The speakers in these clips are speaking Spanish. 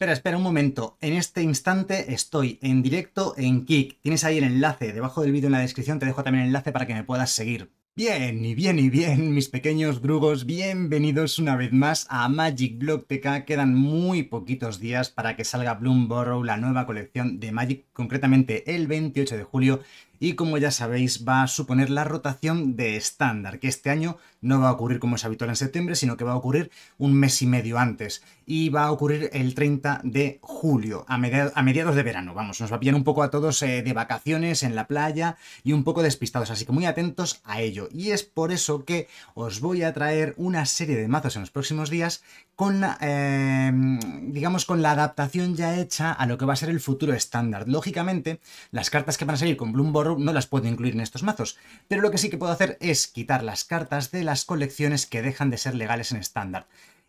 Espera, espera un momento. En este instante estoy en directo en Kik. Tienes ahí el enlace debajo del vídeo en la descripción. Te dejo también el enlace para que me puedas seguir. Bien, y bien, y bien, mis pequeños brugos, bienvenidos una vez más a Magic Block TK. Quedan muy poquitos días para que salga Bloomborough, la nueva colección de Magic, concretamente el 28 de julio y como ya sabéis va a suponer la rotación de estándar, que este año no va a ocurrir como es habitual en septiembre, sino que va a ocurrir un mes y medio antes y va a ocurrir el 30 de julio, a mediados, de verano, vamos, nos va a pillar un poco a todos eh, de vacaciones en la playa y un poco despistados, así que muy atentos a ello. Y es por eso que os voy a traer una serie de mazos en los próximos días con la, eh, digamos, con la adaptación ya hecha a lo que va a ser el futuro estándar. Lógicamente, las cartas que van a salir con Bloomborough no las puedo incluir en estos mazos, pero lo que sí que puedo hacer es quitar las cartas de las colecciones que dejan de ser legales en estándar.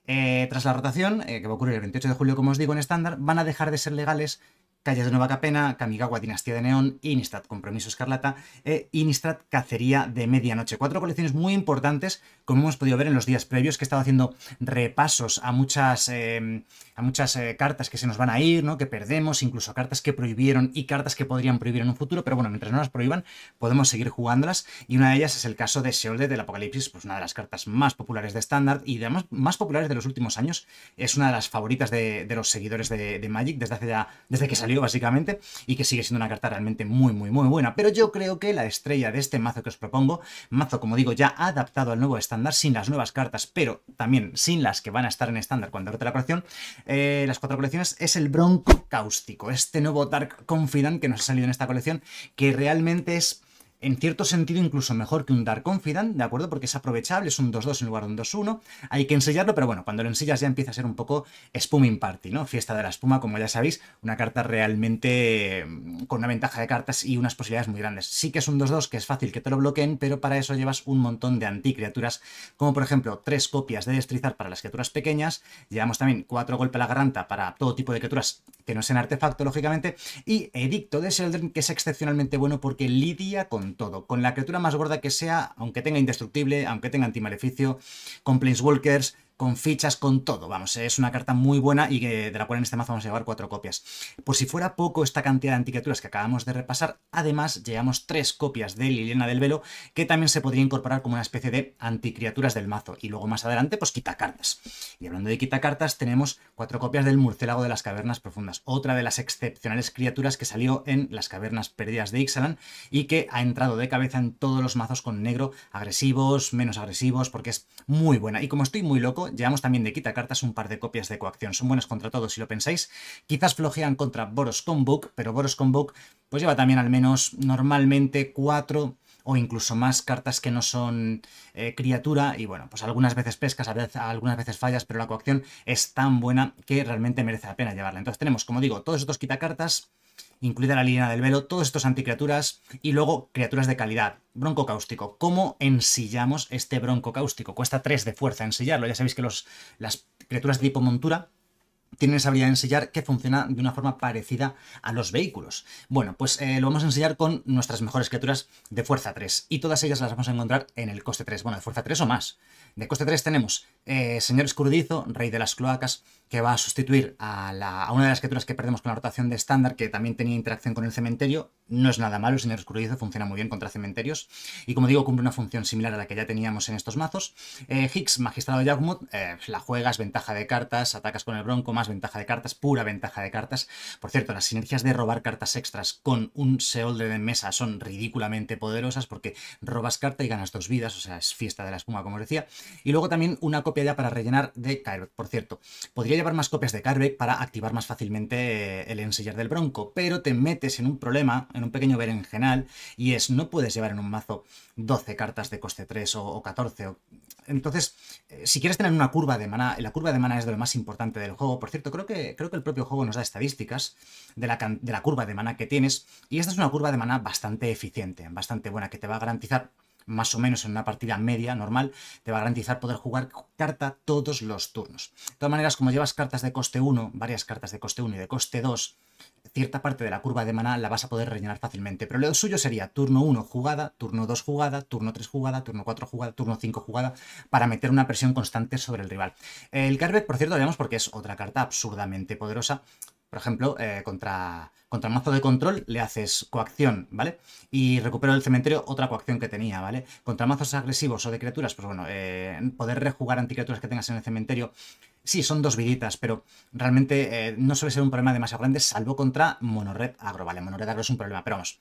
Eh, tras la rotación, eh, que va a ocurrir el 28 de julio, como os digo, en estándar, van a dejar de ser legales Calles de Nueva Capena, Kamigawa Dinastía de Neón, Inistrad, Compromiso Escarlata e eh, Inistrat Cacería de Medianoche. Cuatro colecciones muy importantes, como hemos podido ver en los días previos, que he estado haciendo repasos a muchas... Em, muchas eh, cartas que se nos van a ir, ¿no? que perdemos, incluso cartas que prohibieron y cartas que podrían prohibir en un futuro, pero bueno, mientras no las prohíban, podemos seguir jugándolas. Y una de ellas es el caso de Seolde del Apocalipsis, pues una de las cartas más populares de estándar y de más, populares de los últimos años. Es una de las favoritas de, los seguidores de, Magic desde hace ya, desde que salió básicamente, y que sigue siendo una carta realmente muy, muy, muy buena. Pero yo creo que la estrella de este mazo que os propongo, mazo como digo ya adaptado al nuevo estándar, sin las nuevas cartas, pero también sin las que van a estar en estándar cuando rote la colección, eh, las cuatro colecciones, es el Bronco Cáustico, este nuevo Dark Confidant que nos ha salido en esta colección, que realmente es en cierto sentido incluso mejor que un Dark Confident, ¿de acuerdo? Porque es aprovechable, es un 2-2 en lugar de un 2-1, hay que ensillarlo, pero bueno, cuando lo ensillas ya empieza a ser un poco Spuming Party, ¿no? Fiesta de la espuma, como ya sabéis, una carta realmente mm, con una ventaja de cartas y unas posibilidades muy grandes. Sí que es un 2-2 que es fácil que te lo bloqueen, pero para eso llevas un montón de anticriaturas, como por ejemplo tres copias de Destrizar para las criaturas pequeñas, llevamos también cuatro golpes a la garganta para todo tipo de criaturas que no sean artefacto, lógicamente, y Edicto de Sheldon, que es excepcionalmente bueno porque lidia con todo. Con la criatura más gorda que sea, aunque tenga indestructible, aunque tenga antimaleficio, con Planeswalkers, con fichas, con todo. Vamos, es una carta muy buena y de la cual en este mazo vamos a llevar cuatro copias. Por si fuera poco esta cantidad de anticriaturas que acabamos de repasar, además llevamos tres copias de Liliana del Velo, que también se podría incorporar como una especie de anticriaturas del mazo. Y luego más adelante, pues quita cartas. Y hablando de Quitacartas, tenemos cuatro copias del Murciélago de las Cavernas Profundas, otra de las excepcionales criaturas que salió en las Cavernas Perdidas de Ixalan y que ha entrado de cabeza en todos los mazos con negro, agresivos, menos agresivos, porque es muy buena. Y como estoy muy loco, Llevamos también de quitacartas un par de copias de coacción. Son buenas contra todos, si lo pensáis. Quizás flojean contra Boros book pero Boros con pues lleva también al menos normalmente cuatro o incluso más cartas que no son eh, criatura y bueno, pues algunas veces pescas, a veces, algunas veces fallas, pero la coacción es tan buena que realmente merece la pena llevarla. Entonces tenemos, como digo, todos estos quitacartas incluida la línea del velo, todos estos anticriaturas y luego criaturas de calidad. Bronco cáustico. ¿Cómo ensillamos este bronco cáustico? Cuesta 3 de fuerza ensillarlo. Ya sabéis que los, las criaturas de tipo montura tienen esa habilidad de ensillar que funciona de una forma parecida a los vehículos. Bueno, pues eh, lo vamos a ensillar con nuestras mejores criaturas de fuerza 3 y todas ellas las vamos a encontrar en el coste 3, bueno, de fuerza 3 o más. De coste 3 tenemos eh, señor Escurdizo, rey de las cloacas, que va a sustituir a, una de las criaturas que perdemos con la rotación de estándar, que también tenía interacción con el cementerio. No es nada malo, el señor escurdizo funciona muy bien contra cementerios. Y como digo, cumple una función similar a la que ya teníamos en estos mazos. Eh, Higgs, magistrado de eh, la juegas, ventaja de cartas, atacas con el bronco, más ventaja de cartas, pura ventaja de cartas. Por cierto, las sinergias de robar cartas extras con un Seolde de mesa son ridículamente poderosas porque robas carta y ganas dos vidas, o sea, es fiesta de la espuma, como os decía. Y luego también una copia copia ya para rellenar de Carbeck, por cierto. Podría llevar más copias de Carbeck para activar más fácilmente eh, el ensillar del bronco, pero te metes en un problema, en un pequeño berenjenal, y es no puedes llevar en un mazo 12 cartas de coste 3 o, 14. Entonces, eh, si quieres tener una curva de mana la curva de mana es de lo más importante del juego. Por cierto, creo que, creo que el propio juego nos da estadísticas de la, de la curva de mana que tienes, y esta es una curva de mana bastante eficiente, bastante buena, que te va a garantizar más o menos en una partida media, normal, te va a garantizar poder jugar carta todos los turnos. De todas maneras, como llevas cartas de coste 1, varias cartas de coste 1 y de coste 2, cierta parte de la curva de maná la vas a poder rellenar fácilmente. Pero lo suyo sería turno 1 jugada, turno 2 jugada, turno 3 jugada, turno 4 jugada, turno 5 jugada, para meter una presión constante sobre el rival. El Garbet, por cierto, lo porque es otra carta absurdamente poderosa, por ejemplo, eh, contra, contra el mazo de control le haces coacción, ¿vale? Y recupero del cementerio otra coacción que tenía, ¿vale? Contra mazos agresivos o de criaturas, pues bueno, eh, poder rejugar anticriaturas que tengas en el cementerio. Sí, son dos viditas, pero realmente eh, no suele ser un problema demasiado grande, salvo contra monored agro, ¿vale? Monored agro es un problema, pero vamos,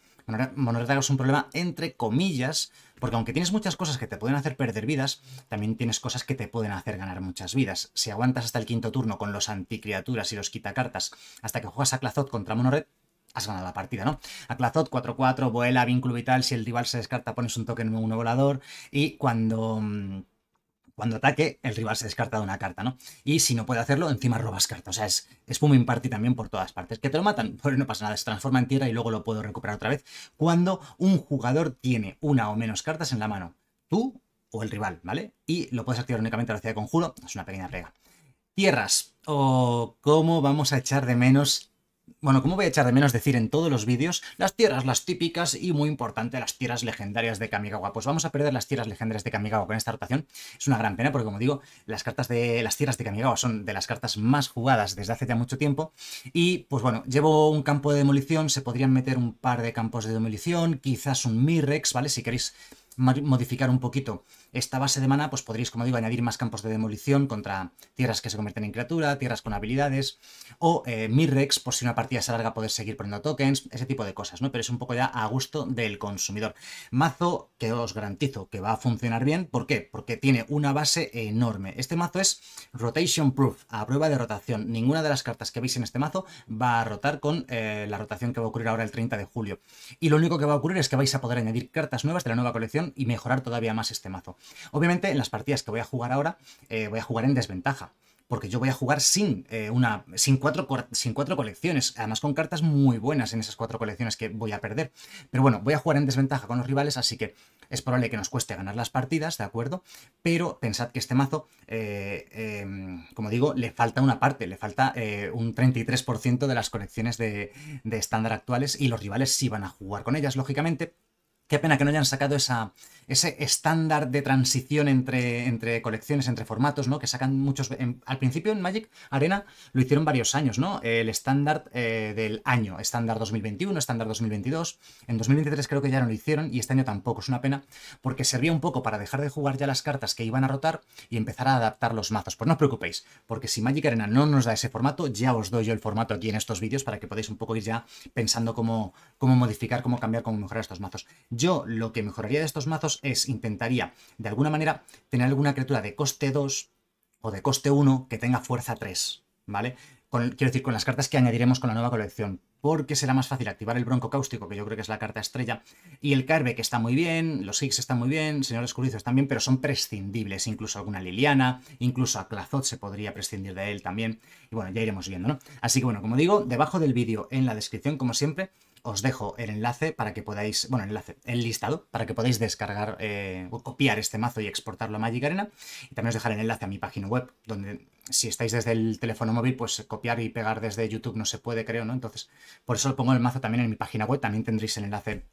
monored agro es un problema entre comillas, porque aunque tienes muchas cosas que te pueden hacer perder vidas, también tienes cosas que te pueden hacer ganar muchas vidas. Si aguantas hasta el quinto turno con los anticriaturas y los quitacartas hasta que juegas a Clazot contra Monored, has ganado la partida, ¿no? A Clazot 4-4, vuela, vínculo vital, si el rival se descarta pones un token en volador y cuando mm, cuando ataque, el rival se descarta de una carta, ¿no? Y si no puede hacerlo, encima robas cartas. O sea, es, es party también por todas partes. Que te lo matan, pues no pasa nada, se transforma en tierra y luego lo puedo recuperar otra vez. Cuando un jugador tiene una o menos cartas en la mano, tú o el rival, ¿vale? Y lo puedes activar únicamente a ciudad de conjuro, es una pequeña pega. Tierras, o cómo vamos a echar de menos bueno, ¿cómo voy a echar de menos decir en todos los vídeos las tierras, las típicas y muy importante, las tierras legendarias de Kamigawa? Pues vamos a perder las tierras legendarias de Kamigawa con esta rotación. Es una gran pena porque, como digo, las cartas de las tierras de Kamigawa son de las cartas más jugadas desde hace ya mucho tiempo. Y, pues bueno, llevo un campo de demolición, se podrían meter un par de campos de demolición, quizás un Mirex, ¿vale? Si queréis modificar un poquito esta base de mana, pues podréis, como digo, añadir más campos de demolición contra tierras que se convierten en criatura, tierras con habilidades, o eh, Mirrex, por si una partida se alarga poder seguir poniendo tokens, ese tipo de cosas, ¿no? Pero es un poco ya a gusto del consumidor. Mazo que os garantizo que va a funcionar bien, ¿por qué? Porque tiene una base enorme. Este mazo es rotation proof, a prueba de rotación. Ninguna de las cartas que veis en este mazo va a rotar con eh, la rotación que va a ocurrir ahora el 30 de julio. Y lo único que va a ocurrir es que vais a poder añadir cartas nuevas de la nueva colección y mejorar todavía más este mazo. Obviamente en las partidas que voy a jugar ahora eh, voy a jugar en desventaja, porque yo voy a jugar sin, eh, una, sin, cuatro, sin cuatro colecciones, además con cartas muy buenas en esas cuatro colecciones que voy a perder. Pero bueno, voy a jugar en desventaja con los rivales, así que es probable que nos cueste ganar las partidas, ¿de acuerdo? Pero pensad que este mazo, eh, em, como digo, le falta una parte, le falta un 33% de las colecciones de estándar actuales y los rivales sí van a jugar con ellas, lógicamente. Qué pena que no hayan sacado esa, ese estándar de transición entre, entre colecciones, entre formatos, ¿no? Que sacan muchos... al principio en Magic Arena lo hicieron varios años, ¿no? El estándar eh, del año, estándar 2021, estándar 2022. En 2023 creo que ya no lo hicieron y este año tampoco, es una pena, porque servía un poco para dejar de jugar ya las cartas que iban a rotar y empezar a adaptar los mazos. Pues no os preocupéis, porque si Magic Arena no nos da ese formato, ya os doy yo el formato aquí en estos vídeos para que podáis un poco ir ya pensando cómo, cómo modificar, cómo cambiar, cómo mejorar estos mazos. Yo lo que mejoraría de estos mazos es, intentaría de alguna manera tener alguna criatura de coste 2 o de coste 1 que tenga fuerza 3, ¿vale? quiero decir, con las cartas que añadiremos con la nueva colección, porque será más fácil activar el Bronco Cáustico, que yo creo que es la carta estrella, y el Carve, que está muy bien, los Higgs están muy bien, Señor Escurrizo también, pero son prescindibles, incluso alguna Liliana, incluso a Clazot se podría prescindir de él también, y bueno, ya iremos viendo, ¿no? Así que bueno, como digo, debajo del vídeo, en la descripción, como siempre, os dejo el enlace para que podáis, bueno, el enlace, el listado, para que podáis descargar eh, o copiar este mazo y exportarlo a Magic Arena. Y también os dejaré el enlace a mi página web, donde si estáis desde el teléfono móvil, pues copiar y pegar desde YouTube no se puede, creo, ¿no? Entonces, por eso pongo el mazo también en mi página web, también tendréis el enlace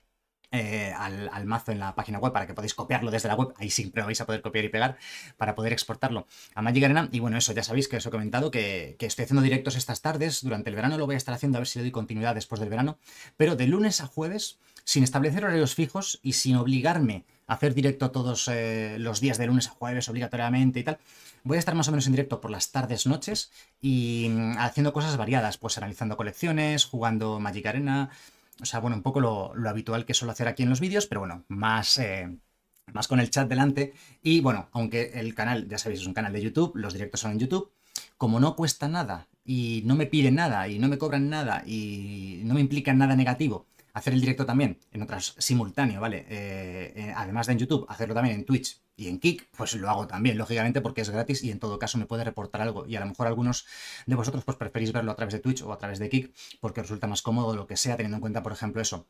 eh, al, mazo en la página web para que podáis copiarlo desde la web, ahí siempre lo vais a poder copiar y pegar para poder exportarlo a Magic Arena. Y bueno, eso ya sabéis que os he comentado que, estoy haciendo directos estas tardes, durante el verano lo voy a estar haciendo, a ver si le doy continuidad después del verano, pero de lunes a jueves, sin establecer horarios fijos y sin obligarme a hacer directo todos eh, los días de lunes a jueves obligatoriamente y tal, voy a estar más o menos en directo por las tardes, noches y mm, haciendo cosas variadas, pues analizando colecciones, jugando Magic Arena, o sea, bueno, un poco lo, habitual que suelo hacer aquí en los vídeos, pero bueno, más, eh, más con el chat delante. Y bueno, aunque el canal, ya sabéis, es un canal de YouTube, los directos son en YouTube, como no cuesta nada y no me piden nada y no me cobran nada y no me implican nada negativo, hacer el directo también en otras simultáneo, ¿vale? Eh, eh, además de en YouTube, hacerlo también en Twitch y en Kik, pues lo hago también, lógicamente, porque es gratis y en todo caso me puede reportar algo. Y a lo mejor algunos de vosotros pues preferís verlo a través de Twitch o a través de Kik porque resulta más cómodo lo que sea, teniendo en cuenta, por ejemplo, eso,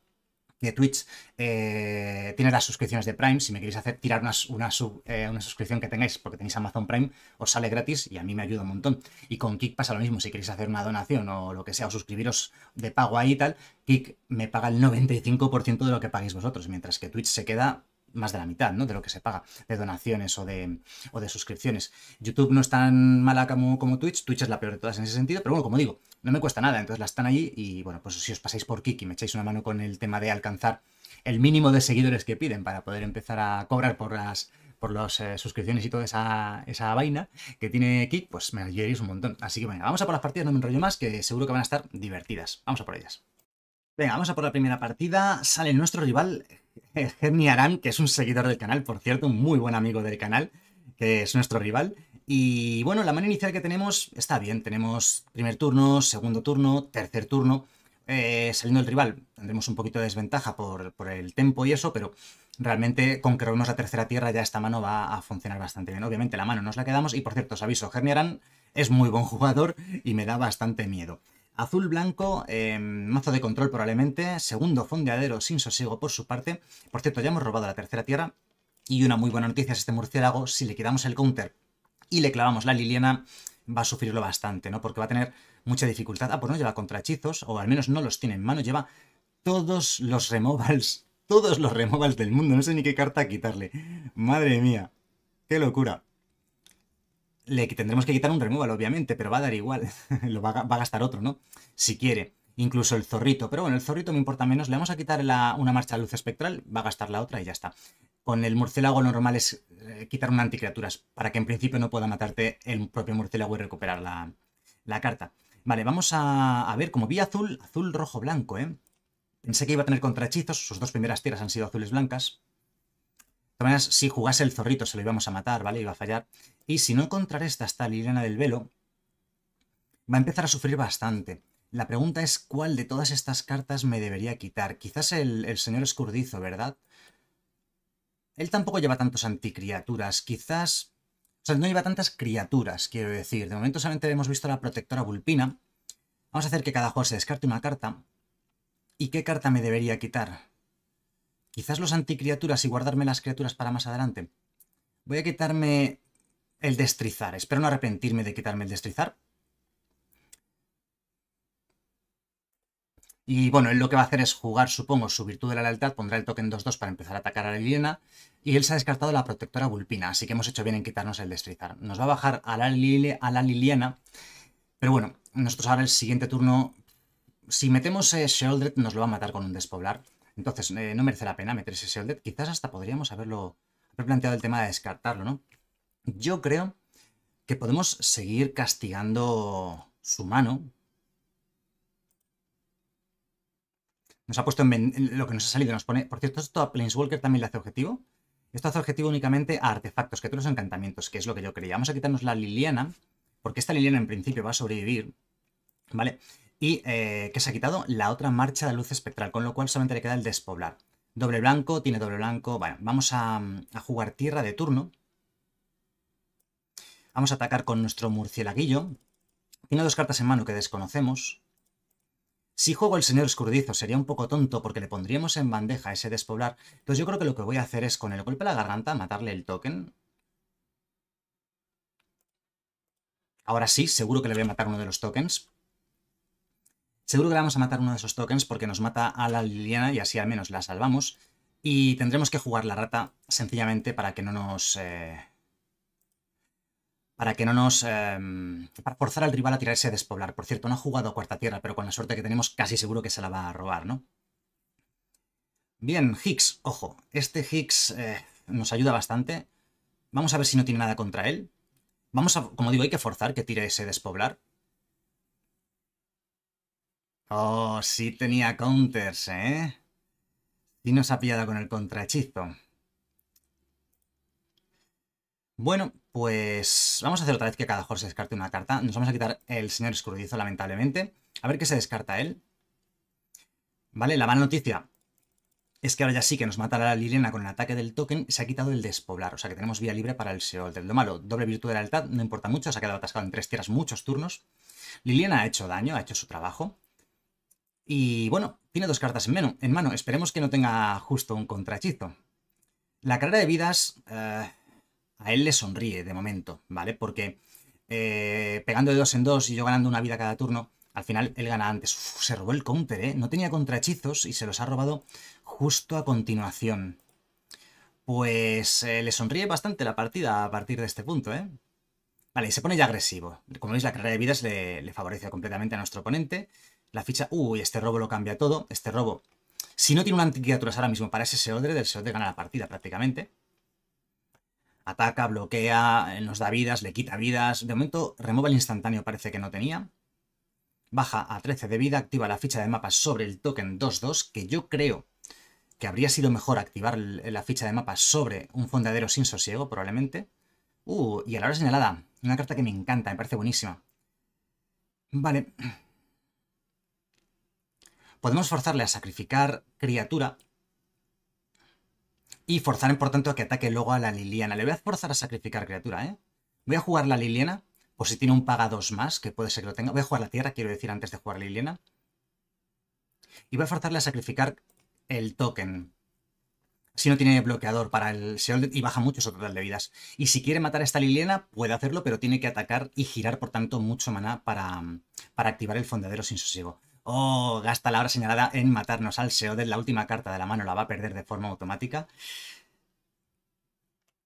de Twitch tienes eh, tiene las suscripciones de Prime. Si me queréis hacer tirar una, sub, eh, una, suscripción que tengáis porque tenéis Amazon Prime, os sale gratis y a mí me ayuda un montón. Y con Kik pasa lo mismo. Si queréis hacer una donación o lo que sea, o suscribiros de pago ahí y tal, Kik me paga el 95% de lo que paguéis vosotros, mientras que Twitch se queda más de la mitad, ¿no? De lo que se paga, de donaciones o de, o de suscripciones. YouTube no es tan mala como, Twitch, Twitch es la peor de todas en ese sentido, pero bueno, como digo, no me cuesta nada, entonces la están allí y bueno, pues si os pasáis por Kik y me echáis una mano con el tema de alcanzar el mínimo de seguidores que piden para poder empezar a cobrar por las por las eh, suscripciones y toda esa, esa, vaina que tiene Kik, pues me ayudaréis un montón. Así que bueno, vamos a por las partidas, no me enrollo más, que seguro que van a estar divertidas. Vamos a por ellas. Venga, vamos a por la primera partida. Sale nuestro rival, eh, Gerniaran, Aran, que es un seguidor del canal, por cierto, un muy buen amigo del canal, que es nuestro rival. Y bueno, la mano inicial que tenemos está bien. Tenemos primer turno, segundo turno, tercer turno. Eh, saliendo el rival tendremos un poquito de desventaja por, por el tempo y eso, pero realmente con que robemos la tercera tierra ya esta mano va a funcionar bastante bien. Obviamente la mano nos la quedamos y por cierto os aviso, Aran es muy buen jugador y me da bastante miedo. Azul blanco, mazo em, de control probablemente. Segundo fondeadero sin sosiego por su parte. Por cierto, ya hemos robado la tercera tierra. Y una muy buena noticia es este murciélago. Si le quitamos el counter y le clavamos la Liliana, va a sufrirlo bastante, ¿no? Porque va a tener mucha dificultad. Ah, pues no lleva contrahechizos, o al menos no los tiene en mano. Lleva todos los removals, todos los removals del mundo. No sé ni qué carta quitarle. Madre mía, qué locura le tendremos que quitar un removal, obviamente, pero va a dar igual. Lo va a, gastar otro, ¿no? Si quiere. Incluso el zorrito. Pero bueno, el zorrito me importa menos. Le vamos a quitar una marcha de luz espectral, va a gastar la otra y ya está. Con el murciélago lo normal es eh, quitar una anticriaturas, para que en principio no pueda matarte el propio murciélago y recuperar la, carta. Vale, vamos a, ver, como vi azul, azul, rojo, blanco, ¿eh? Pensé que iba a tener contrahechizos, sus dos primeras tiras han sido azules blancas, todas si jugase el zorrito se lo íbamos a matar, ¿vale? Iba a fallar. Y si no esta, esta Liliana del Velo, va a empezar a sufrir bastante. La pregunta es cuál de todas estas cartas me debería quitar. Quizás el, señor escurdizo, ¿verdad? Él tampoco lleva tantos anticriaturas. Quizás... O sea, no lleva tantas criaturas, quiero decir. De momento solamente hemos visto la protectora vulpina. Vamos a hacer que cada juego se descarte una carta. ¿Y qué carta me debería quitar? Quizás los anticriaturas y guardarme las criaturas para más adelante. Voy a quitarme el destrizar. Espero no arrepentirme de quitarme el destrizar. Y bueno, él lo que va a hacer es jugar, supongo, su virtud de la lealtad, pondrá el token 2-2 para empezar a atacar a la Liliana, y él se ha descartado la protectora Vulpina, así que hemos hecho bien en quitarnos el destrizar. Nos va a bajar a la, Liliana, pero bueno, nosotros ahora el siguiente turno, si metemos eh, Sheldred nos lo va a matar con un despoblar, entonces, eh, no merece la pena meter ese Oldet. Quizás hasta podríamos haberlo planteado el tema de descartarlo, ¿no? Yo creo que podemos seguir castigando su mano. Nos ha puesto en, lo que nos ha salido. Nos pone, por cierto, esto a Planeswalker también le hace objetivo. Esto hace objetivo únicamente a artefactos, que todos los encantamientos, que es lo que yo creía. Vamos a quitarnos la Liliana, porque esta Liliana en principio va a sobrevivir, ¿vale? y eh, que se ha quitado la otra marcha de luz espectral, con lo cual solamente le queda el despoblar. Doble blanco, tiene doble blanco. Bueno, vamos a, jugar tierra de turno. Vamos a atacar con nuestro murcielaguillo. Tiene dos cartas en mano que desconocemos. Si juego el señor escurdizo sería un poco tonto porque le pondríamos en bandeja ese despoblar. Entonces yo creo que lo que voy a hacer es con el golpe a la garganta matarle el token. Ahora sí, seguro que le voy a matar uno de los tokens, Seguro que vamos a matar uno de esos tokens porque nos mata a la Liliana y así al menos la salvamos. Y tendremos que jugar la rata sencillamente para que no nos... Eh, para que no nos... Eh, forzar al rival a tirar ese despoblar. Por cierto, no ha jugado a cuarta tierra, pero con la suerte que tenemos casi seguro que se la va a robar, ¿no? Bien, Higgs, ojo. Este Higgs eh, nos ayuda bastante. Vamos a ver si no tiene nada contra él. Vamos a, como digo, hay que forzar que tire ese despoblar. Oh, sí tenía counters, ¿eh? Y nos ha pillado con el contrahechizo. Bueno, pues vamos a hacer otra vez que cada jugador se descarte una carta. Nos vamos a quitar el señor escrudizo, lamentablemente. A ver qué se descarta él. Vale, la mala noticia es que ahora ya sí que nos matará la Liliana con el ataque del token, se ha quitado el despoblar, o sea que tenemos vía libre para el Seol del Malo. Doble virtud de la altad, no importa mucho, se ha quedado atascado en tres tierras muchos turnos. Liliana ha hecho daño, ha hecho su trabajo. Y bueno, tiene dos cartas en, mano. En mano. Esperemos que no tenga justo un contrahechizo. La carrera de vidas eh, a él le sonríe de momento, ¿vale? Porque eh, pegando de dos en dos y yo ganando una vida cada turno, al final él gana antes. se robó el counter, ¿eh? No tenía contrahechizos y se los ha robado justo a continuación. Pues eh, le sonríe bastante la partida a partir de este punto, ¿eh? Vale, y se pone ya agresivo. Como veis, la carrera de vidas le favorece completamente a nuestro oponente. La ficha... Uy, este robo lo cambia todo. Este robo... Si no tiene una anticriaturas ahora mismo para ese Seodre, el de gana la partida prácticamente. Ataca, bloquea, eh, nos da vidas, le quita vidas. De momento, remueve el instantáneo parece que no tenía. Baja a 13 de vida, activa la ficha de mapa sobre el token 2-2, que yo creo que habría sido mejor activar eh, la ficha de mapa sobre un fondadero sin sosiego, probablemente. Uh, y a la hora señalada, una carta que me encanta, me parece buenísima. Vale, Podemos forzarle a sacrificar criatura y forzar, por tanto, a que ataque luego a la Liliana. Le voy a forzar a sacrificar criatura, ¿eh? Voy a jugar la Liliana, por si tiene un paga dos más, que puede ser que lo tenga. Voy a jugar la tierra, quiero decir, antes de jugar la Liliana. Y voy a forzarle a sacrificar el token. Si no tiene bloqueador para el Seol y baja mucho su total de vidas. Y si quiere matar a esta Liliana, puede hacerlo, pero tiene que atacar y girar, por tanto, mucho maná para, para activar el fondadero sin sosiego. Oh, gasta la hora señalada en matarnos al de la última carta de la mano la va a perder de forma automática.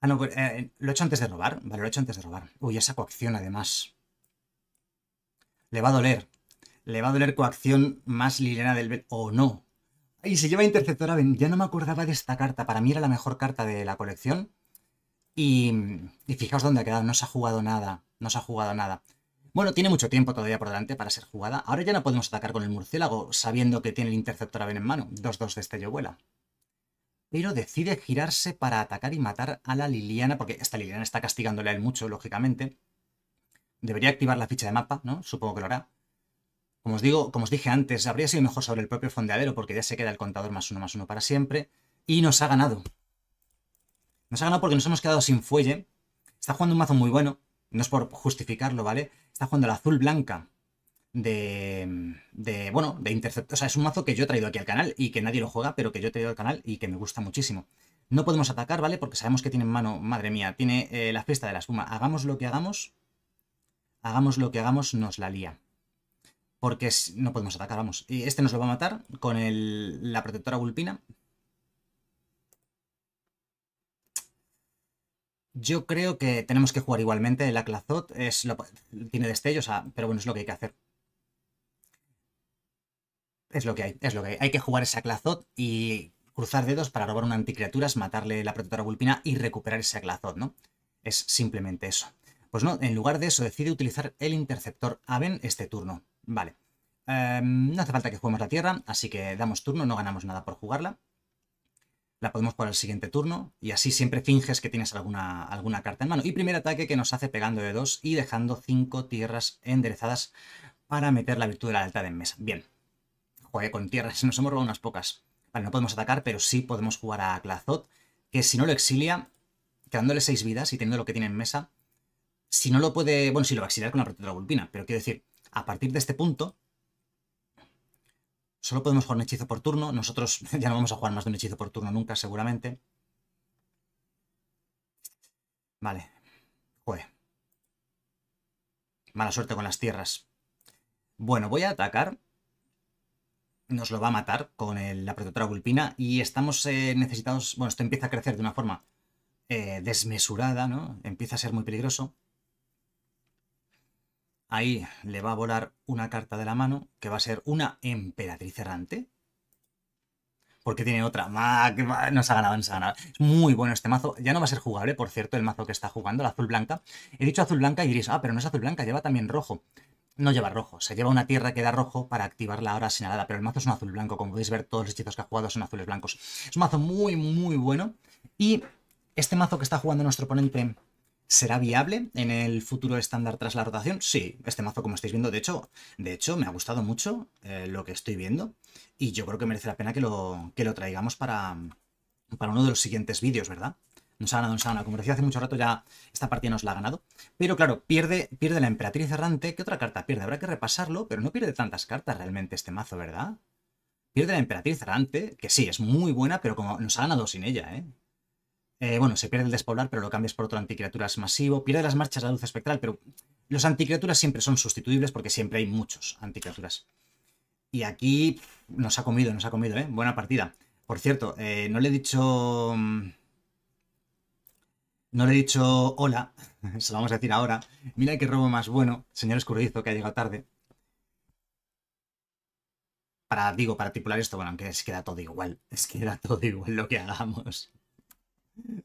Ah, no, pues, eh, lo he hecho antes de robar. Vale, lo he hecho antes de robar. Uy, esa coacción además. Le va a doler. Le va a doler coacción más Liliana del... O ¡Oh, no. Y se lleva interceptora. Ya no me acordaba de esta carta. Para mí era la mejor carta de la colección. Y, y fijaos dónde ha quedado. No se ha jugado nada. No se ha jugado nada. Bueno, tiene mucho tiempo todavía por delante para ser jugada. Ahora ya no podemos atacar con el murciélago sabiendo que tiene el interceptor aven en mano. 2-2 destello vuela. Pero decide girarse para atacar y matar a la Liliana, porque esta Liliana está castigándole a él mucho, lógicamente. Debería activar la ficha de mapa, ¿no? Supongo que lo hará. Como os, digo, como os dije antes, habría sido mejor sobre el propio fondeadero porque ya se queda el contador más uno más uno para siempre. Y nos ha ganado. Nos ha ganado porque nos hemos quedado sin fuelle. Está jugando un mazo muy bueno no es por justificarlo, ¿vale? Está jugando la azul blanca de, de bueno, de intercepto. O sea, es un mazo que yo he traído aquí al canal y que nadie lo juega, pero que yo he traído al canal y que me gusta muchísimo. No podemos atacar, ¿vale? Porque sabemos que tiene en mano, madre mía, tiene eh, la fiesta de la espuma. Hagamos lo que hagamos, hagamos lo que hagamos, nos la lía. Porque no podemos atacar, vamos. Y este nos lo va a matar con el, la protectora vulpina, Yo creo que tenemos que jugar igualmente. El Aklazot es tiene destellos, pero bueno, es lo que hay que hacer. Es lo que hay, es lo que hay. Hay que jugar ese Aklazot y cruzar dedos para robar una anticriaturas, matarle la protectora vulpina y recuperar ese Aklazot, ¿no? Es simplemente eso. Pues no, en lugar de eso decide utilizar el interceptor Aven este turno. Vale. Em, no hace falta que juguemos la tierra, así que damos turno, no ganamos nada por jugarla la podemos jugar al siguiente turno y así siempre finges que tienes alguna, alguna carta en mano. Y primer ataque que nos hace pegando de dos y dejando cinco tierras enderezadas para meter la virtud de la alta de en mesa. Bien, juegue con tierras, nos hemos robado unas pocas. Vale, no podemos atacar, pero sí podemos jugar a Glazot, que si no lo exilia, quedándole seis vidas y teniendo lo que tiene en mesa, si no lo puede, bueno, si lo va a exiliar con la protectora vulpina, pero quiero decir, a partir de este punto Solo podemos jugar un hechizo por turno. Nosotros ya no vamos a jugar más de un hechizo por turno nunca, seguramente. Vale. jue. Mala suerte con las tierras. Bueno, voy a atacar. Nos lo va a matar con la protectora vulpina. Y estamos eh, necesitados... Bueno, esto empieza a crecer de una forma eh, desmesurada, ¿no? Empieza a ser muy peligroso. Ahí le va a volar una carta de la mano, que va a ser una emperatriz errante. Porque tiene otra. No se nos ha ganado, se ha ganado. Es muy bueno este mazo. Ya no va a ser jugable, por cierto, el mazo que está jugando, la azul blanca. He dicho azul blanca y diréis, ah, pero no es azul blanca, lleva también rojo. No lleva rojo, se lleva una tierra que da rojo para activarla ahora hora señalada, pero el mazo es un azul blanco. Como podéis ver, todos los hechizos que ha jugado son azules blancos. Es un mazo muy, muy bueno. Y este mazo que está jugando nuestro oponente ¿Será viable en el futuro estándar tras la rotación? Sí, este mazo como estáis viendo, de hecho, de hecho me ha gustado mucho eh, lo que estoy viendo y yo creo que merece la pena que lo, que lo traigamos para, para uno de los siguientes vídeos, ¿verdad? Nos ha ganado, nos ha ganado. Como decía hace mucho rato ya esta partida nos la ha ganado. Pero claro, pierde, pierde la Emperatriz Errante. ¿Qué otra carta pierde? Habrá que repasarlo, pero no pierde tantas cartas realmente este mazo, ¿verdad? Pierde la Emperatriz Errante, que sí, es muy buena, pero como nos ha ganado sin ella, ¿eh? Eh, bueno, se pierde el despoblar, pero lo cambias por otro anticriaturas masivo. Pierde las marchas la luz espectral, pero los anticriaturas siempre son sustituibles porque siempre hay muchos anticriaturas. Y aquí nos ha comido, nos ha comido, ¿eh? Buena partida. Por cierto, eh, no le he dicho... Mm, no le he dicho hola, se lo vamos a decir ahora. Mira qué robo más bueno, señor escurridizo, que ha llegado tarde. Para, digo, para tipular esto, bueno, aunque es queda todo igual. Es que da todo igual lo que hagamos.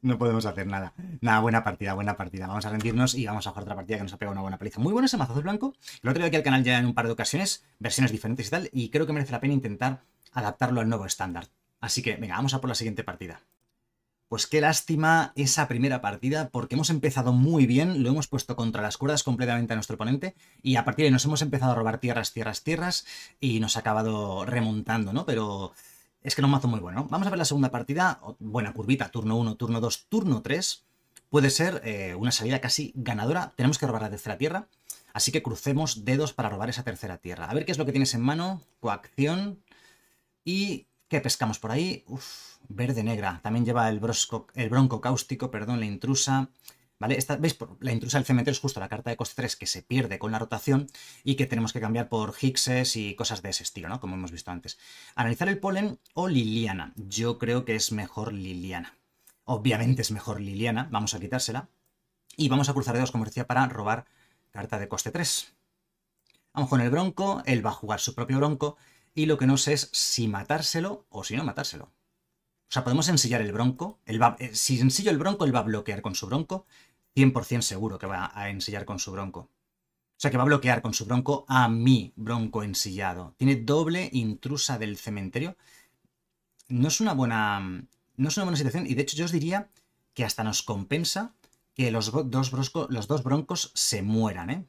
No podemos hacer nada. Nada, buena partida, buena partida. Vamos a rendirnos y vamos a jugar otra partida que nos ha pegado una buena paliza. Muy bueno ese mazo blanco. Lo he traído aquí al canal ya en un par de ocasiones, versiones diferentes y tal, y creo que merece la pena intentar adaptarlo al nuevo estándar. Así que, venga, vamos a por la siguiente partida. Pues qué lástima esa primera partida, porque hemos empezado muy bien, lo hemos puesto contra las cuerdas completamente a nuestro oponente, y a partir de ahí nos hemos empezado a robar tierras, tierras, tierras, y nos ha acabado remontando, ¿no? Pero es que no un mazo muy bueno. Vamos a ver la segunda partida. Buena curvita, turno 1, turno 2, turno 3. Puede ser eh, una salida casi ganadora. Tenemos que robar la tercera tierra. Así que crucemos dedos para robar esa tercera tierra. A ver qué es lo que tienes en mano. Coacción. ¿Y qué pescamos por ahí? verde-negra. También lleva el, el bronco cáustico, perdón, la intrusa. ¿Vale? Esta, ¿Veis? La intrusa del cementerio es justo la carta de coste 3 que se pierde con la rotación y que tenemos que cambiar por Higgses y cosas de ese estilo, ¿no? Como hemos visto antes. Analizar el polen o Liliana. Yo creo que es mejor Liliana. Obviamente es mejor Liliana. Vamos a quitársela. Y vamos a cruzar dedos, como decía, para robar carta de coste 3. Vamos con el bronco. Él va a jugar su propio bronco. Y lo que no sé es si matárselo o si no matárselo. O sea, podemos ensillar el bronco. Eh, si ensillo el bronco, él va a bloquear con su bronco. 100% seguro que va a ensillar con su bronco. O sea, que va a bloquear con su bronco a mi bronco ensillado. Tiene doble intrusa del cementerio. No es una buena, no es una buena situación. Y de hecho yo os diría que hasta nos compensa que los dos, los dos broncos se mueran. ¿eh?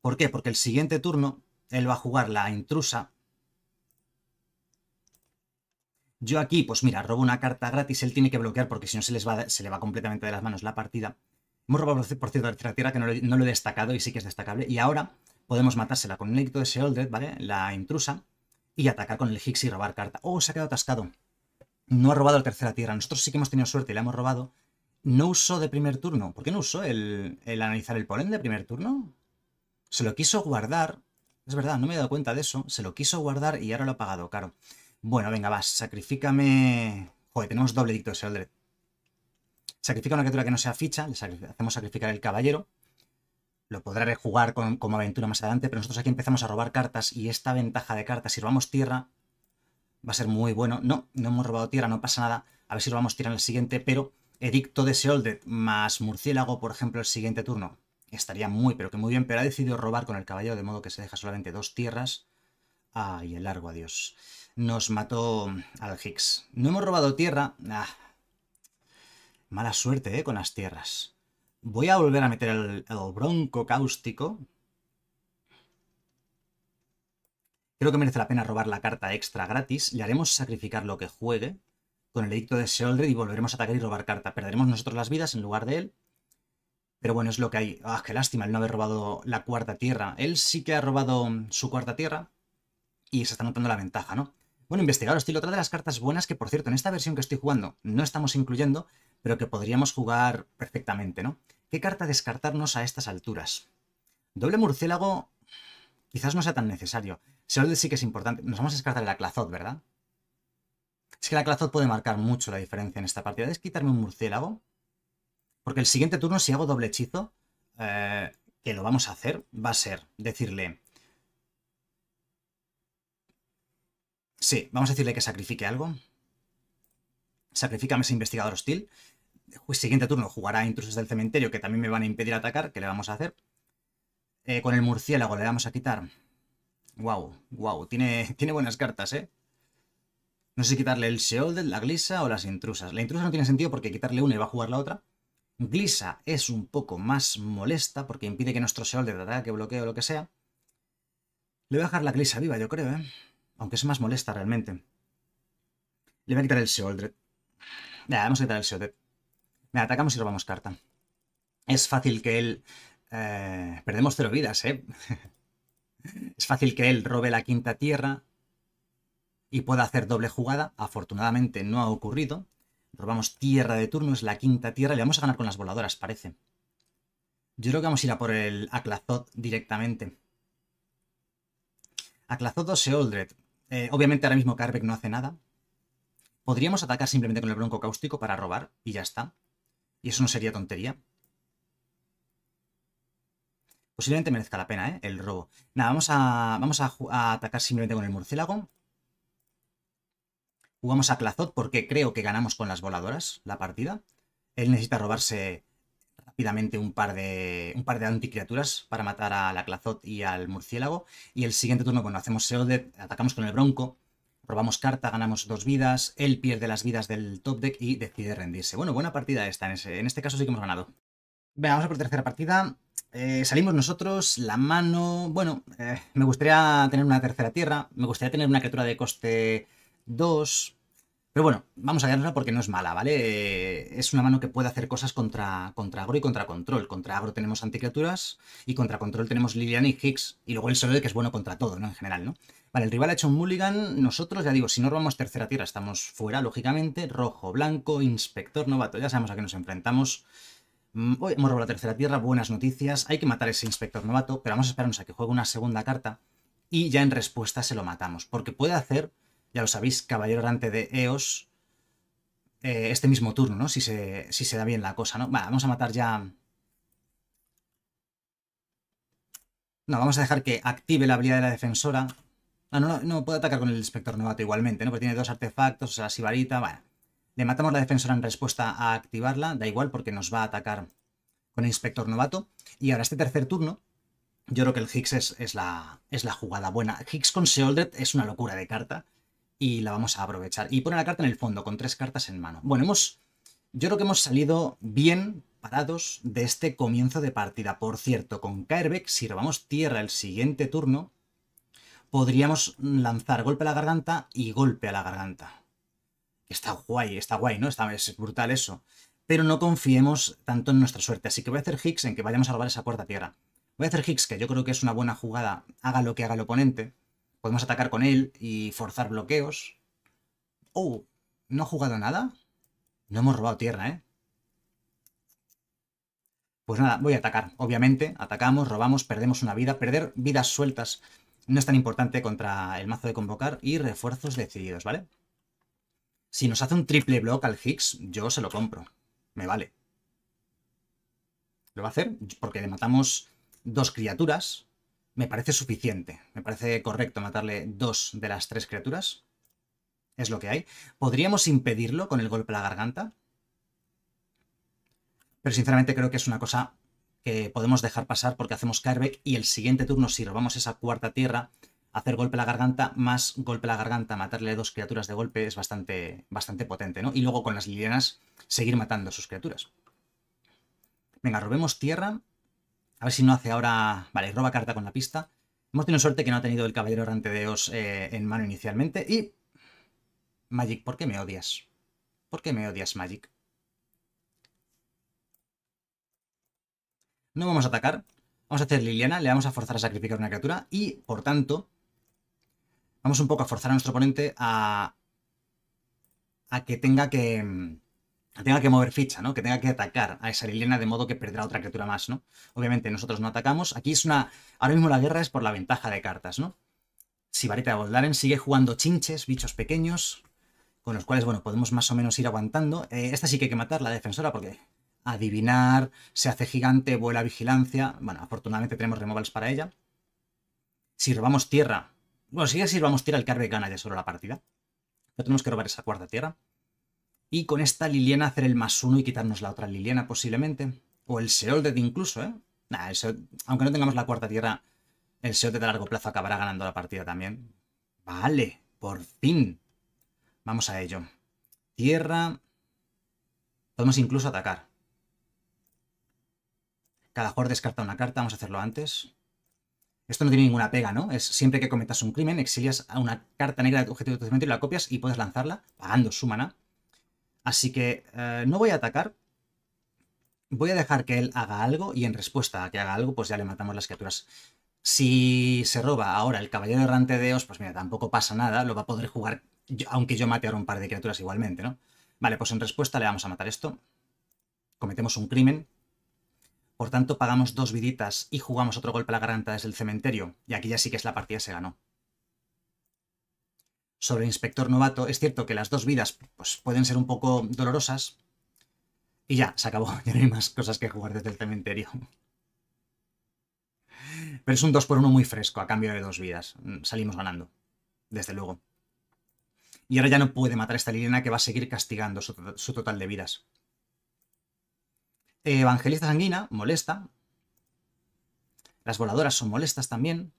¿Por qué? Porque el siguiente turno él va a jugar la intrusa Yo aquí, pues mira, robo una carta gratis, él tiene que bloquear porque si no se, les va, se le va completamente de las manos la partida. Hemos robado, por cierto, la tierra que no lo, he destacado y sí que es destacable. Y ahora podemos matársela con el edicto de Seoldred, ¿vale? La intrusa. Y atacar con el Higgs y robar carta. ¡Oh, se ha quedado atascado! No ha robado la tercera tierra. Nosotros sí que hemos tenido suerte y la hemos robado. No usó de primer turno. ¿Por qué no usó el, analizar el polen de primer turno? Se lo quiso guardar. Es verdad, no me he dado cuenta de eso. Se lo quiso guardar y ahora lo ha pagado, caro. Bueno, venga, vas, sacrifícame... Joder, tenemos doble edicto de Seoldred. Sacrifica una criatura que no sea ficha, le hacemos sacrificar el caballero. Lo podrá rejugar con, como aventura más adelante, pero nosotros aquí empezamos a robar cartas y esta ventaja de cartas, si robamos tierra, va a ser muy bueno. No, no hemos robado tierra, no pasa nada. A ver si robamos tierra en el siguiente, pero Edicto de Seoldred más Murciélago, por ejemplo, el siguiente turno. Estaría muy, pero que muy bien, pero ha decidido robar con el caballero, de modo que se deja solamente dos tierras. Ay, el largo adiós nos mató al Higgs. No hemos robado tierra. Ah. mala suerte, ¿eh? Con las tierras. Voy a volver a meter el, bronco cáustico. Creo que merece la pena robar la carta extra gratis. Le haremos sacrificar lo que juegue con el edicto de Sheldred y volveremos a atacar y robar carta. Perderemos nosotros las vidas en lugar de él. Pero bueno, es lo que hay. Ah, qué lástima el no haber robado la cuarta tierra. Él sí que ha robado su cuarta tierra y se está notando la ventaja, ¿no? Bueno, investigar Estilo, otra de las cartas buenas que, por cierto, en esta versión que estoy jugando no estamos incluyendo, pero que podríamos jugar perfectamente, ¿no? ¿Qué carta descartarnos a estas alturas? Doble murciélago quizás no sea tan necesario. Seolde sí que es importante. Nos vamos a descartar la Clazot, ¿verdad? Es que la Clazot puede marcar mucho la diferencia en esta partida. Es quitarme un murciélago. Porque el siguiente turno, si hago doble hechizo, eh, que lo vamos a hacer, va a ser decirle Sí, vamos a decirle que sacrifique algo. Sacrifica ese investigador hostil. Pues, siguiente turno jugará a intrusos del cementerio que también me van a impedir atacar. ¿Qué le vamos a hacer? Eh, con el murciélago le vamos a quitar. Wow, wow, tiene, tiene buenas cartas, ¿eh? No sé si quitarle el de la Glisa o las intrusas. La intrusa no tiene sentido porque quitarle una y va a jugar la otra. Glisa es un poco más molesta porque impide que nuestro ¿verdad? ataque, bloquee o lo que sea. Le voy a dejar la Glisa viva, yo creo, ¿eh? Aunque es más molesta realmente. Le voy a quitar el Seoldred. vamos a quitar el Seoldred. Me atacamos y robamos carta. Es fácil que él... Eh, perdemos cero vidas, ¿eh? es fácil que él robe la quinta tierra y pueda hacer doble jugada. Afortunadamente no ha ocurrido. Robamos tierra de turno, es la quinta tierra. Le vamos a ganar con las voladoras, parece. Yo creo que vamos a ir a por el Aklazot directamente. Aklazot o Seoldred. Eh, obviamente ahora mismo Carbeck no hace nada. Podríamos atacar simplemente con el bronco cáustico para robar y ya está. Y eso no sería tontería. Posiblemente merezca la pena, ¿eh? El robo. Nada, vamos a, vamos atacar simplemente con el murciélago. Jugamos a Clazot porque creo que ganamos con las voladoras la partida. Él necesita robarse rápidamente un par de, un par de anticriaturas para matar a la Clazot y al murciélago. Y el siguiente turno, bueno, hacemos Seodet, atacamos con el Bronco, robamos carta, ganamos dos vidas, él pierde las vidas del top deck y decide rendirse. Bueno, buena partida esta, en, ese, en este caso sí que hemos ganado. Venga, vamos a por tercera partida. Eh, salimos nosotros, la mano... Bueno, eh, me gustaría tener una tercera tierra, me gustaría tener una criatura de coste 2, pero bueno, vamos a ganarla porque no es mala, ¿vale? Eh, es una mano que puede hacer cosas contra, contra agro y contra control. Contra agro tenemos anticriaturas y contra control tenemos Liliana y Higgs. Y luego el solo que es bueno contra todo, ¿no? En general, ¿no? Vale, el rival ha hecho un mulligan. Nosotros, ya digo, si no robamos tercera tierra estamos fuera, lógicamente. Rojo, blanco, inspector, novato. Ya sabemos a qué nos enfrentamos. Mm, hoy hemos robado la tercera tierra, buenas noticias. Hay que matar a ese inspector novato, pero vamos a esperarnos a que juegue una segunda carta y ya en respuesta se lo matamos. Porque puede hacer ya lo sabéis, caballero errante de Eos, eh, este mismo turno, ¿no? Si se, da bien la cosa, ¿no? Vale, vamos a matar ya... No, vamos a dejar que active la habilidad de la defensora. Ah, no, no, puede atacar con el inspector novato igualmente, ¿no? Porque tiene dos artefactos, o sea, sibarita, vale. Le matamos la defensora en respuesta a activarla, da igual porque nos va a atacar con el inspector novato. Y ahora este tercer turno, yo creo que el Higgs es, la, es la jugada buena. Higgs con Seoldred es una locura de carta y la vamos a aprovechar. Y pone la carta en el fondo, con tres cartas en mano. Bueno, hemos, yo creo que hemos salido bien parados de este comienzo de partida. Por cierto, con Kaerbeck, si robamos tierra el siguiente turno, podríamos lanzar golpe a la garganta y golpe a la garganta. Está guay, está guay, ¿no? Está, es brutal eso. Pero no confiemos tanto en nuestra suerte. Así que voy a hacer Higgs en que vayamos a robar esa cuarta tierra. Voy a hacer Higgs, que yo creo que es una buena jugada, haga lo que haga el oponente Podemos atacar con él y forzar bloqueos. Oh, no ha jugado nada. No hemos robado tierra, ¿eh? Pues nada, voy a atacar. Obviamente, atacamos, robamos, perdemos una vida. Perder vidas sueltas no es tan importante contra el mazo de convocar y refuerzos decididos, ¿vale? Si nos hace un triple block al Higgs, yo se lo compro. Me vale. Lo va a hacer porque le matamos dos criaturas me parece suficiente. Me parece correcto matarle dos de las tres criaturas. Es lo que hay. ¿Podríamos impedirlo con el golpe a la garganta? Pero sinceramente creo que es una cosa que podemos dejar pasar porque hacemos Kairbeck y el siguiente turno si robamos esa cuarta tierra, hacer golpe a la garganta más golpe a la garganta, matarle dos criaturas de golpe es bastante, bastante potente, ¿no? Y luego con las lilianas seguir matando a sus criaturas. Venga, robemos tierra a ver si no hace ahora... Vale, roba carta con la pista. Hemos tenido suerte que no ha tenido el caballero errante de Os eh, en mano inicialmente. Y... Magic, ¿por qué me odias? ¿Por qué me odias, Magic? No vamos a atacar. Vamos a hacer Liliana, le vamos a forzar a sacrificar una criatura y, por tanto, vamos un poco a forzar a nuestro oponente a, a que tenga que, mm, tenga que mover ficha, ¿no? Que tenga que atacar a esa Liliana de modo que perderá otra criatura más, ¿no? Obviamente nosotros no atacamos. Aquí es una... Ahora mismo la guerra es por la ventaja de cartas, ¿no? Si Barita de sigue jugando chinches, bichos pequeños, con los cuales, bueno, podemos más o menos ir aguantando. Eh, esta sí que hay que matar, la defensora, porque adivinar, se hace gigante, vuela vigilancia. Bueno, afortunadamente tenemos removals para ella. Si robamos tierra... Bueno, si ya si robamos tierra, el carve gana ya solo la partida. no tenemos que robar esa cuarta tierra. Y con esta Liliana hacer el más uno y quitarnos la otra Liliana posiblemente. O el Seolded incluso, ¿eh? aunque no tengamos la cuarta tierra, el Seolded a largo plazo acabará ganando la partida también. Vale, por fin. Vamos a ello. Tierra. Podemos incluso atacar. Cada jugador descarta una carta, vamos a hacerlo antes. Esto no tiene ninguna pega, ¿no? Es siempre que cometas un crimen, exilias a una carta negra de tu objetivo de tu y la copias y puedes lanzarla pagando su mana. Así que eh, no voy a atacar. Voy a dejar que él haga algo y en respuesta a que haga algo, pues ya le matamos las criaturas. Si se roba ahora el caballero errante de Os, pues mira, tampoco pasa nada, lo va a poder jugar, aunque yo mate ahora un par de criaturas igualmente, ¿no? Vale, pues en respuesta le vamos a matar esto. Cometemos un crimen. Por tanto, pagamos dos viditas y jugamos otro golpe a la garganta desde el cementerio. Y aquí ya sí que es la partida se ganó sobre el inspector novato. Es cierto que las dos vidas pues, pueden ser un poco dolorosas. Y ya, se acabó. Ya no hay más cosas que jugar desde el cementerio. Pero es un 2 por 1 muy fresco a cambio de dos vidas. Mm, salimos ganando, desde luego. Y ahora ya no puede matar a esta Liliana que va a seguir castigando su, su total de vidas. Evangelista sanguina, molesta. Las voladoras son molestas también.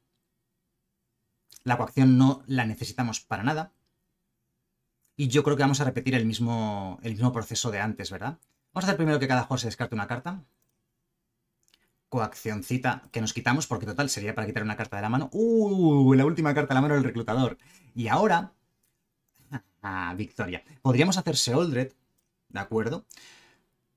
La coacción no la necesitamos para nada. Y yo creo que vamos a repetir el mismo, el mismo proceso de antes, ¿verdad? Vamos a hacer primero que cada jugador se descarte una carta. Coaccioncita que nos quitamos, porque total, sería para quitar una carta de la mano. ¡Uh! La última carta de la mano del reclutador. Y ahora... Ah, victoria. Podríamos hacerse Seoldred, ¿de acuerdo?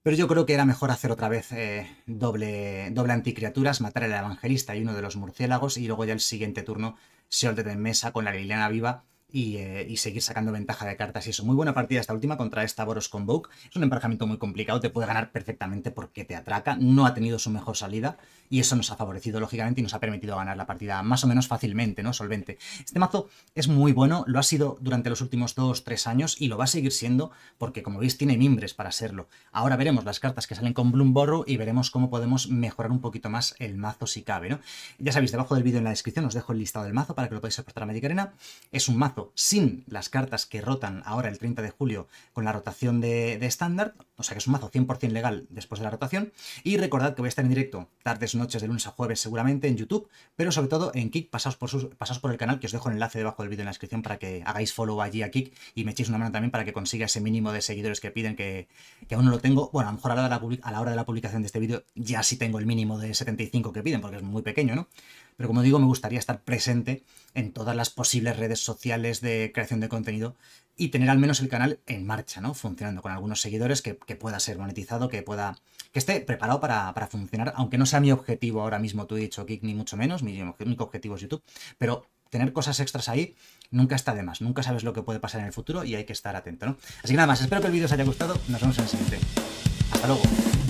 Pero yo creo que era mejor hacer otra vez eh, doble, doble anticriaturas, matar al evangelista y uno de los murciélagos, y luego ya el siguiente turno se orden en mesa con la Liliana viva eh, y, seguir sacando ventaja de cartas y eso. Muy buena partida esta última contra esta Boros Convoke. Es un emparejamiento muy complicado, te puede ganar perfectamente porque te atraca, no ha tenido su mejor salida y eso nos ha favorecido lógicamente y nos ha permitido ganar la partida más o menos fácilmente, ¿no? Solvente. Este mazo es muy bueno, lo ha sido durante los últimos 2-3 años y lo va a seguir siendo porque como veis tiene mimbres para serlo. Ahora veremos las cartas que salen con Bloomborrow y veremos cómo podemos mejorar un poquito más el mazo si cabe, ¿no? Ya sabéis, debajo del vídeo en la descripción os dejo el listado del mazo para que lo podáis aportar a Medicarena. Es un mazo sin las cartas que rotan ahora el 30 de julio con la rotación de estándar, o sea que es un mazo 100% legal después de la rotación. Y recordad que voy a estar en directo tardes, noches, de lunes a jueves seguramente en YouTube, pero sobre todo en Kik, pasaos por, sus, por el canal, que os dejo el enlace debajo del vídeo en la descripción para que hagáis follow allí a Kik y me echéis una mano también para que consiga ese mínimo de seguidores que piden, que, aún no lo tengo. Bueno, a lo mejor a a la, hora de la publicación de este vídeo ya sí tengo el mínimo de 75 que piden, porque es muy pequeño, ¿no? Pero como digo, me gustaría estar presente en todas las posibles redes sociales de creación de contenido y tener al menos el canal en marcha, ¿no? Funcionando con algunos seguidores que, pueda ser monetizado, que pueda. que esté preparado para, funcionar, aunque no sea mi objetivo ahora mismo, tú he dicho, Kik, ni mucho menos, mi único objetivo es YouTube, pero tener cosas extras ahí nunca está de más, nunca sabes lo que puede pasar en el futuro y hay que estar atento, ¿no? Así que nada más, espero que el vídeo os haya gustado, nos vemos en el siguiente. Hasta luego.